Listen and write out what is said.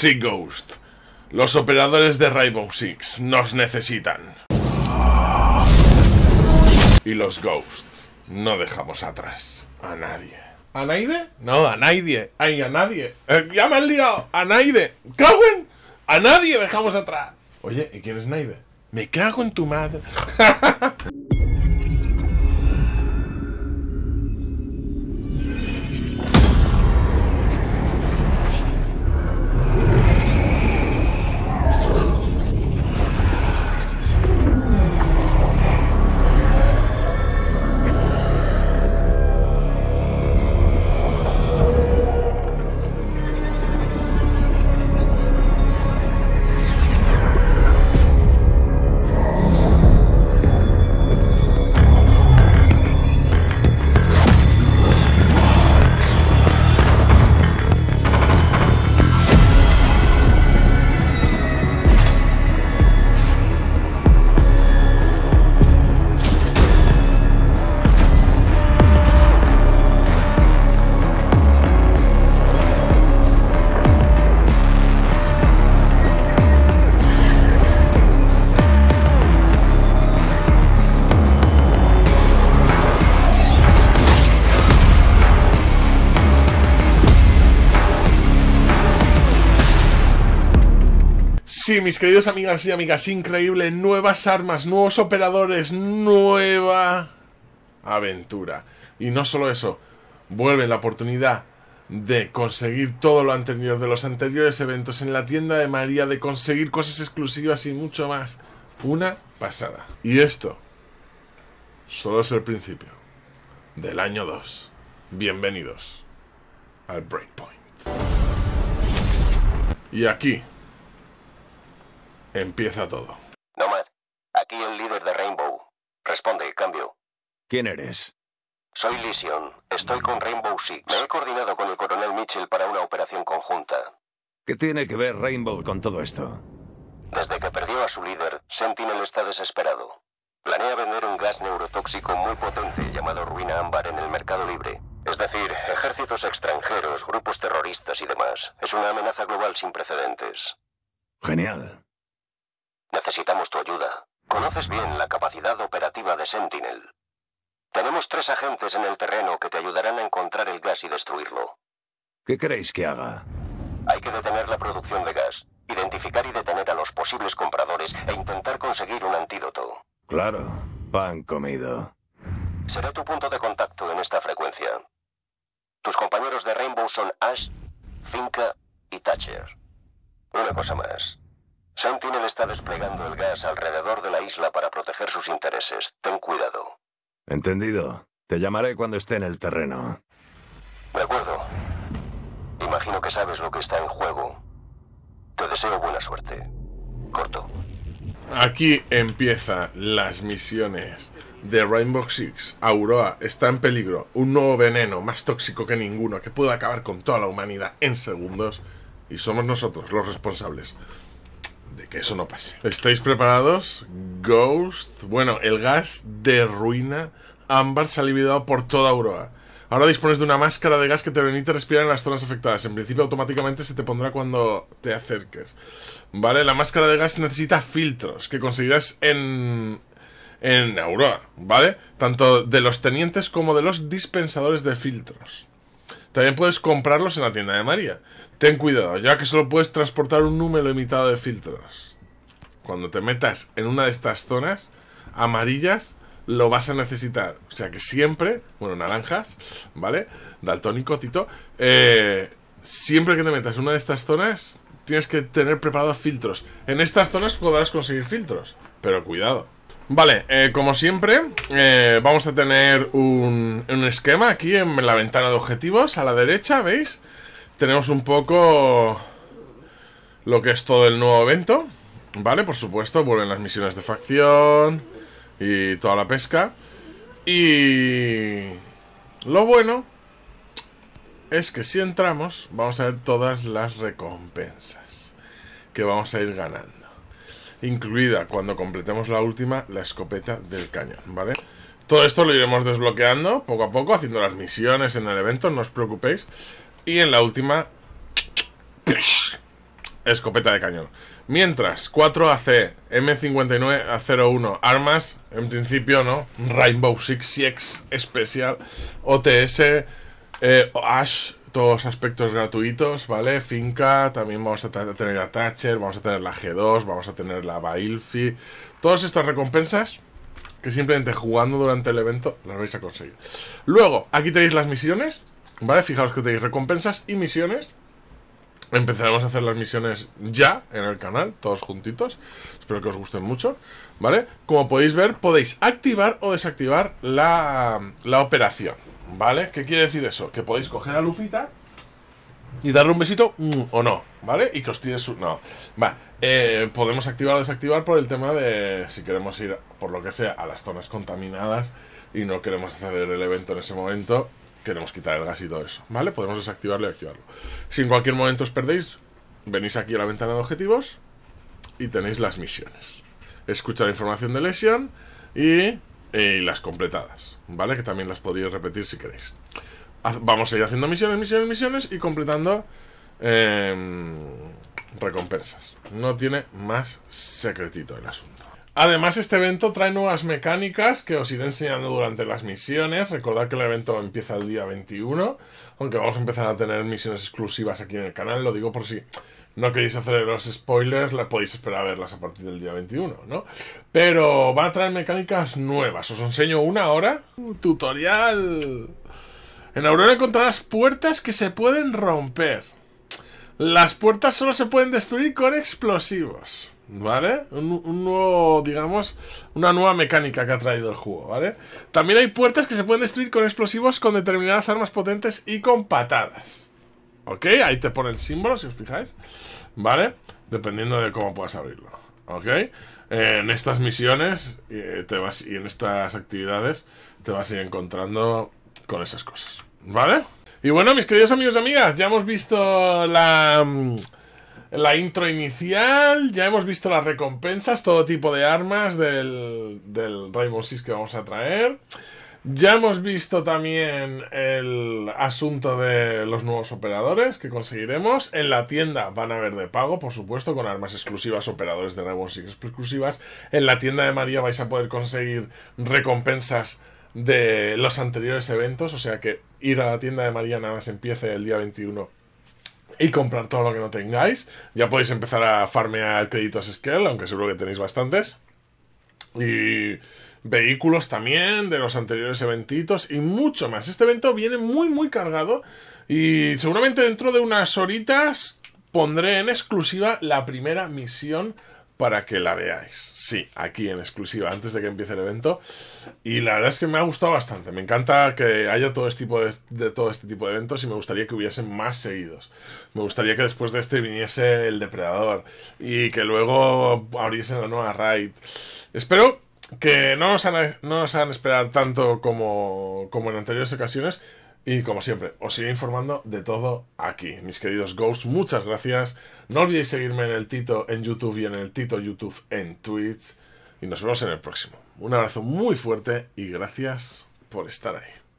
Sí, Ghost. Los operadores de Rainbow Six nos necesitan. Y los Ghosts no dejamos atrás a nadie. ¿A nadie? No, a nadie. Ay, a nadie. Eh, ya me han liado. A Naide. ¡Cago A nadie dejamos atrás. Oye, ¿y quién es Naide? Me cago en tu madre. Sí, mis queridos amigas y amigas, increíble. Nuevas armas, nuevos operadores, nueva aventura. Y no solo eso, vuelve la oportunidad de conseguir todo lo anterior de los anteriores eventos en la tienda de María, de conseguir cosas exclusivas y mucho más. Una pasada. Y esto solo es el principio del año 2. Bienvenidos al Breakpoint. Y aquí Empieza todo. Nomad, aquí el líder de Rainbow. Responde, cambio. ¿Quién eres? Soy Lision. Estoy con Rainbow Six. Me he coordinado con el coronel Mitchell para una operación conjunta. ¿Qué tiene que ver Rainbow con todo esto? Desde que perdió a su líder, Sentinel está desesperado. Planea vender un gas neurotóxico muy potente llamado ruina ámbar en el mercado libre. Es decir, ejércitos extranjeros, grupos terroristas y demás. Es una amenaza global sin precedentes. Genial. Necesitamos tu ayuda. Conoces bien la capacidad operativa de Sentinel. Tenemos tres agentes en el terreno que te ayudarán a encontrar el gas y destruirlo. ¿Qué creéis que haga? Hay que detener la producción de gas, identificar y detener a los posibles compradores e intentar conseguir un antídoto. Claro, pan comido. Será tu punto de contacto en esta frecuencia. Tus compañeros de Rainbow son Ash, Finca y Thatcher. Una cosa más. Sentinel está desplegando el gas alrededor de la isla para proteger sus intereses. Ten cuidado. Entendido. Te llamaré cuando esté en el terreno. De acuerdo. Imagino que sabes lo que está en juego. Te deseo buena suerte. Corto. Aquí empiezan las misiones de Rainbow Six. Auroa está en peligro. Un nuevo veneno más tóxico que ninguno que puede acabar con toda la humanidad en segundos. Y somos nosotros los responsables que eso no pase. ¿Estáis preparados? Ghost. Bueno, el gas de ruina ámbar se ha liberado por toda Europa. Ahora dispones de una máscara de gas que te permite respirar en las zonas afectadas. En principio, automáticamente se te pondrá cuando te acerques. Vale, la máscara de gas necesita filtros que conseguirás en. en Aurora, ¿vale? Tanto de los tenientes como de los dispensadores de filtros. También puedes comprarlos en la tienda de María. Ten cuidado, ya que solo puedes transportar un número limitado de filtros. Cuando te metas en una de estas zonas amarillas, lo vas a necesitar. O sea que siempre, bueno, naranjas, ¿vale? Daltónico, Tito. Eh, siempre que te metas en una de estas zonas, tienes que tener preparados filtros. En estas zonas podrás conseguir filtros, pero cuidado. Vale, eh, como siempre, eh, vamos a tener un, esquema aquí en la ventana de objetivos a la derecha, ¿veis? Tenemos un poco lo que es todo el nuevo evento, ¿vale? Por supuesto, vuelven las misiones de facción y toda la pesca. Y lo bueno es que si entramos, vamos a ver todas las recompensas que vamos a ir ganando incluida cuando completemos la última, la escopeta del cañón, ¿vale? Todo esto lo iremos desbloqueando poco a poco, haciendo las misiones en el evento, no os preocupéis. Y en la última, escopeta de cañón. Mientras, 4AC, M59A01, armas, en principio, ¿no? Rainbow Six six especial, OTS, eh, Ash, todos aspectos gratuitos, ¿vale? Finca, también vamos a tener a Thatcher, vamos a tener la G2, vamos a tener la Bailfi. Todas estas recompensas que simplemente jugando durante el evento las vais a conseguir. Luego, aquí tenéis las misiones, ¿vale? Fijaos que tenéis recompensas y misiones. Empezaremos a hacer las misiones ya en el canal, todos juntitos. Espero que os gusten mucho, ¿vale? Como podéis ver, podéis activar o desactivar la, la operación, ¿Vale? ¿Qué quiere decir eso? Que podéis coger a Lupita y darle un besito mm, o no, ¿vale? Y que os tire su. No. Va. Eh, podemos activar o desactivar por el tema de si queremos ir, por lo que sea, a las zonas contaminadas y no queremos hacer el evento en ese momento, queremos quitar el gas y todo eso, ¿vale? Podemos desactivarlo y activarlo. Si en cualquier momento os perdéis, venís aquí a la ventana de objetivos y tenéis las misiones. Escuchar información de lesión y eh, y las completadas, ¿vale? Que también las podéis repetir si queréis. Vamos a ir haciendo misiones, misiones, misiones y completando em, recompensas. No tiene más secretito el asunto. Además, este evento trae nuevas mecánicas que os iré enseñando durante las misiones. Recordad que el evento empieza el día 21, aunque vamos a empezar a tener misiones exclusivas aquí en el canal. Lo digo por si no queréis hacer los spoilers, la podéis esperar a verlas a partir del día 21, ¿no? Pero van a traer mecánicas nuevas. Os enseño una ahora. Un tutorial. En Aurora encontrarás puertas que se pueden romper. Las puertas solo se pueden destruir con explosivos. ¿Vale? un, nuevo, digamos, una nueva mecánica que ha traído el juego, ¿vale? También hay puertas que se pueden destruir con explosivos, con determinadas armas potentes y con patadas. Ahí te pone el símbolo, si os fijáis. ¿Vale? Dependiendo de cómo puedas abrirlo. ¿Ok? Eh, en estas misiones eh, te vas, y en estas actividades te vas a ir encontrando con esas cosas. ¿Vale? Y bueno, mis queridos amigos y amigas, ya hemos visto la, mm, la intro inicial, ya hemos visto las recompensas, todo tipo de armas del, del Rainbow Six que vamos a traer. Ya hemos visto también el asunto de los nuevos operadores que conseguiremos. En la tienda van a haber de pago, por supuesto, con armas exclusivas, operadores de Rainbow y exclusivas. En la tienda de María vais a poder conseguir recompensas de los anteriores eventos, o sea que ir a la tienda de María nada más empiece el día 21 y comprar todo lo que no tengáis. Ya podéis empezar a farmear créditos Scale, aunque seguro que tenéis bastantes. Y vehículos también de los anteriores eventitos y mucho más. Este evento viene muy, muy cargado y seguramente dentro de unas horitas pondré en exclusiva la primera misión para que la veáis. Sí, aquí en exclusiva, antes de que empiece el evento. Y la verdad es que me ha gustado bastante. Me encanta que haya todo este tipo de, todo este tipo de eventos y me gustaría que hubiesen más seguidos. Me gustaría que después de este viniese el depredador y que luego abriese la nueva raid. Espero que no nos han, no nos esperado tanto como, como en anteriores ocasiones. Y como siempre, os iré informando de todo aquí, mis queridos ghosts. Muchas gracias. No olvidéis seguirme en el Tito en YouTube y en el Tito YouTube en Twitch. Y nos vemos en el próximo. Un abrazo muy fuerte y gracias por estar ahí.